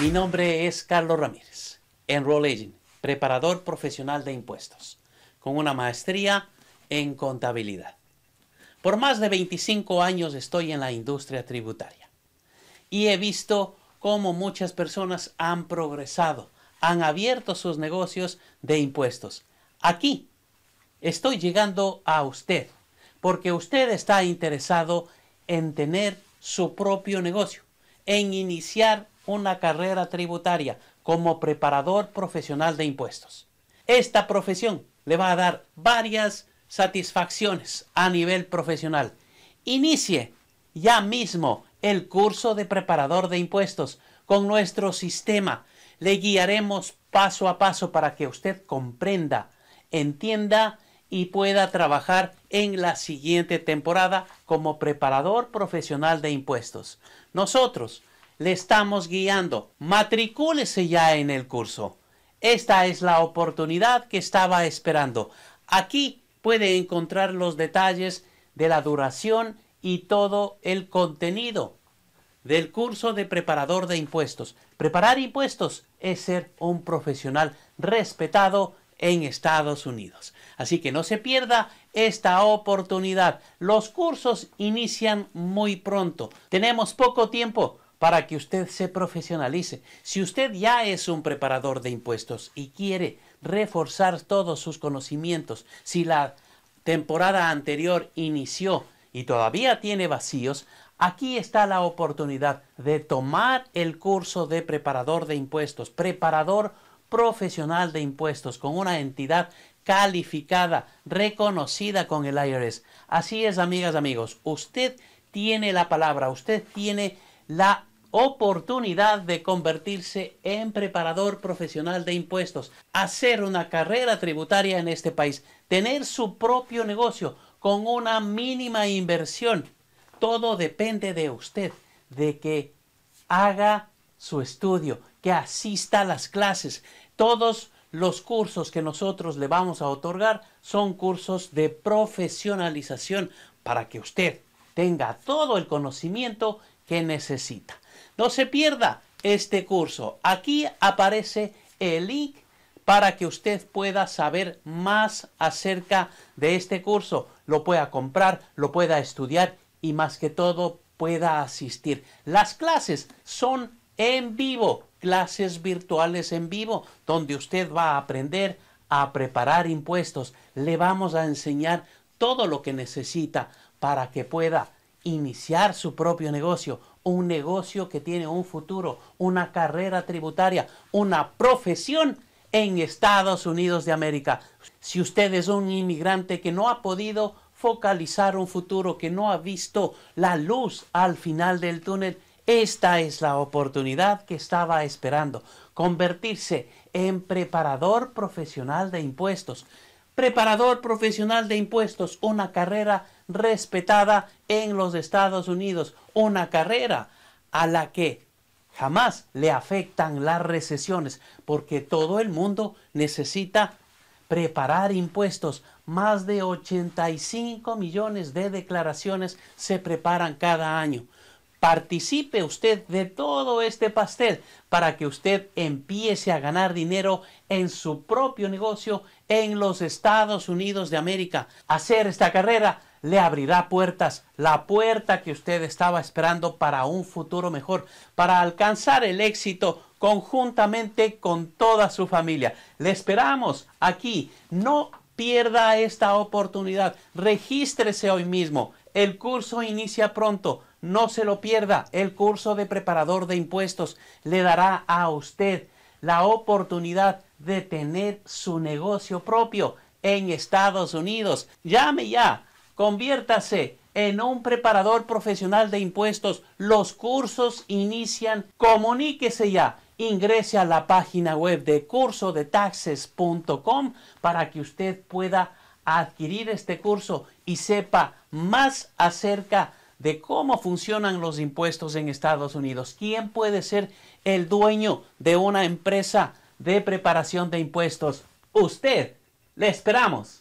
Mi nombre es Carlos Ramírez, Enroll Agent, preparador profesional de impuestos, con una maestría en contabilidad. Por más de 25 años estoy en la industria tributaria y he visto cómo muchas personas han progresado, han abierto sus negocios de impuestos. Aquí estoy llegando a usted porque usted está interesado en tener su propio negocio, en iniciar una carrera tributaria como preparador profesional de impuestos. Esta profesión le va a dar varias satisfacciones a nivel profesional. Inicie ya mismo el curso de preparador de impuestos con nuestro sistema. Le guiaremos paso a paso para que usted comprenda, entienda y pueda trabajar en la siguiente temporada como preparador profesional de impuestos. Nosotros le estamos guiando. Matricúlese ya en el curso. Esta es la oportunidad que estaba esperando. Aquí puede encontrar los detalles de la duración y todo el contenido del curso de preparador de impuestos. Preparar impuestos es ser un profesional respetado en Estados Unidos. Así que no se pierda esta oportunidad. Los cursos inician muy pronto. Tenemos poco tiempo para que usted se profesionalice. Si usted ya es un preparador de impuestos y quiere reforzar todos sus conocimientos, si la temporada anterior inició y todavía tiene vacíos, aquí está la oportunidad de tomar el curso de preparador de impuestos, preparador profesional de impuestos con una entidad calificada, reconocida con el IRS. Así es, amigas, amigos, usted tiene la palabra, usted tiene la oportunidad de convertirse en preparador profesional de impuestos, hacer una carrera tributaria en este país, tener su propio negocio con una mínima inversión. Todo depende de usted, de que haga su estudio, que asista a las clases. Todos los cursos que nosotros le vamos a otorgar son cursos de profesionalización para que usted tenga todo el conocimiento que necesita. No se pierda este curso. Aquí aparece el link para que usted pueda saber más acerca de este curso, lo pueda comprar, lo pueda estudiar y más que todo pueda asistir. Las clases son en vivo, clases virtuales en vivo, donde usted va a aprender a preparar impuestos. Le vamos a enseñar todo lo que necesita para que pueda iniciar su propio negocio, un negocio que tiene un futuro, una carrera tributaria, una profesión en Estados Unidos de América. Si usted es un inmigrante que no ha podido focalizar un futuro, que no ha visto la luz al final del túnel, esta es la oportunidad que estaba esperando, convertirse en preparador profesional de impuestos preparador profesional de impuestos, una carrera respetada en los Estados Unidos, una carrera a la que jamás le afectan las recesiones, porque todo el mundo necesita preparar impuestos. Más de 85 millones de declaraciones se preparan cada año. Participe usted de todo este pastel para que usted empiece a ganar dinero en su propio negocio en los Estados Unidos de América. Hacer esta carrera le abrirá puertas, la puerta que usted estaba esperando para un futuro mejor, para alcanzar el éxito conjuntamente con toda su familia. Le esperamos aquí. No pierda esta oportunidad. Regístrese hoy mismo el curso inicia pronto. No se lo pierda. El curso de preparador de impuestos le dará a usted la oportunidad de tener su negocio propio en Estados Unidos. Llame ya. Conviértase en un preparador profesional de impuestos. Los cursos inician. Comuníquese ya. Ingrese a la página web de cursodetaxes.com para que usted pueda adquirir este curso y sepa más acerca de cómo funcionan los impuestos en Estados Unidos. ¿Quién puede ser el dueño de una empresa de preparación de impuestos? Usted. Le esperamos.